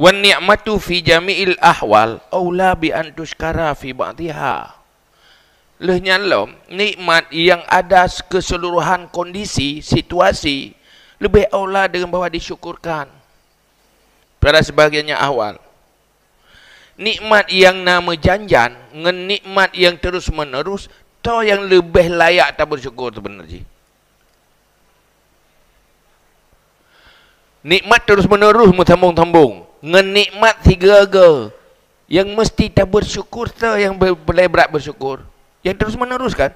wan ni'matu fi jami'il ahwal aula bi an tuskara fi ba'dihha leh nyalom nikmat yang ada keseluruhan kondisi situasi lebih aula dengan bahawa disyukurkan pada sebagiannya awal nikmat yang nama janjan ngen nikmat yang terus menerus to yang lebih layak tak bersyukur ji. nikmat terus menerus mutambung-tambung ngenikmat tiga ke yang mesti tak bersyukur ke yang boleh berlebrak bersyukur yang terus meneruskan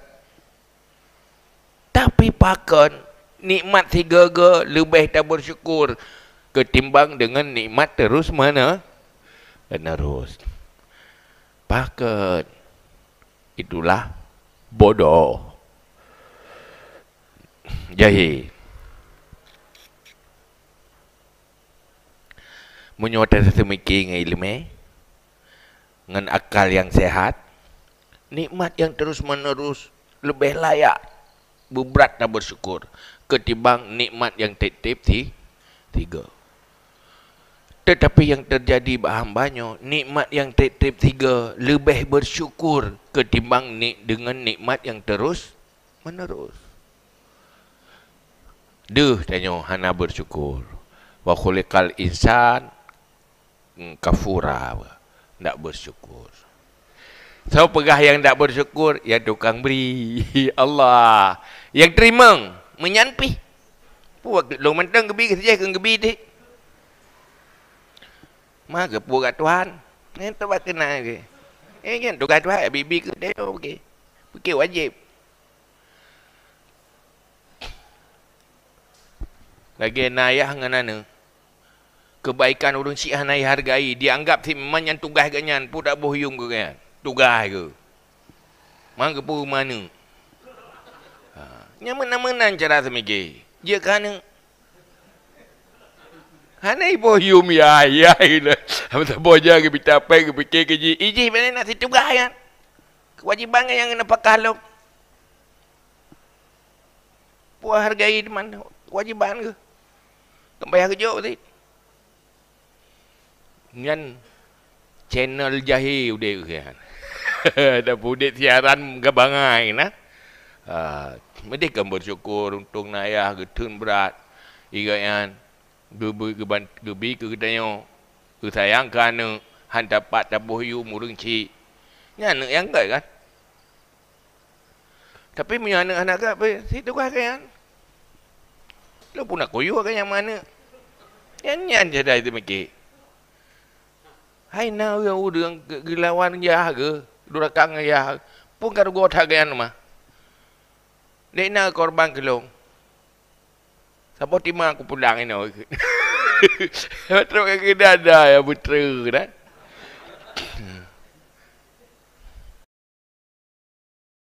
tapi pakan nikmat tiga ke lebih tak bersyukur ketimbang dengan nikmat terus mana Terus pakan itulah bodoh jahil menyuatkan sesuatu yang ilmu dengan akal yang sehat nikmat yang terus menerus lebih layak berat dan bersyukur ketimbang nikmat yang tetap di tiga tetapi yang terjadi bahan hambanya nikmat yang tetap tiga lebih bersyukur ketimbang ni, dengan nikmat yang terus menerus Duh tanya hana bersyukur wa khuliqal insan Hmm, kafura apa. Tak bersyukur. Siapa so, pegah yang tak bersyukur? Yang tukang beri. Allah. Yang terima. menyampi, Puak lo mentang kebi ke sejak kebi di. Maka puak Tuhan. Ini eh, tu buat kena ke. Ini eh, kan tukang Tuhan. Bibi ke dia. Okey. Okey wajib. Lagi naik, ayah dengan anak kebaikan orang si anai hargai dianggap si man yang tugas ganyan pun tak boh yung ke kan tugas ke mangke pu mana ha nyamana cara semigi dia kan Hanai boh yum ya ya ini. Apa ya. tak boh jaga kita apa yang kita kerja. Iji mana nak situ kan? Kewajiban kan yang kena pakai lo. Puah hargai di mana? Kewajiban ke? Kembali kerja tu dengan channel jahil udik kan. Ada budik siaran ke bangai nah. Ah, kan bersyukur untung nak ayah getun berat. Iga yan gebi geban gebi ke ketanyo. Ku sayang kan han dapat tabuh yu murung ci. Nya yang kai kan. Tapi punya anak-anak kat apa? Si tu kan kan. Lu pun nak koyu kan yang mana? Yang nyan jadi itu mikir. Hai na orang udang gelawan jah ke, ah durakang jah pun kada gua tagian mah. Dek na korban kelong. Sapa timang aku pulang ini oi. Terus kena ada ya putra dah. Hmm.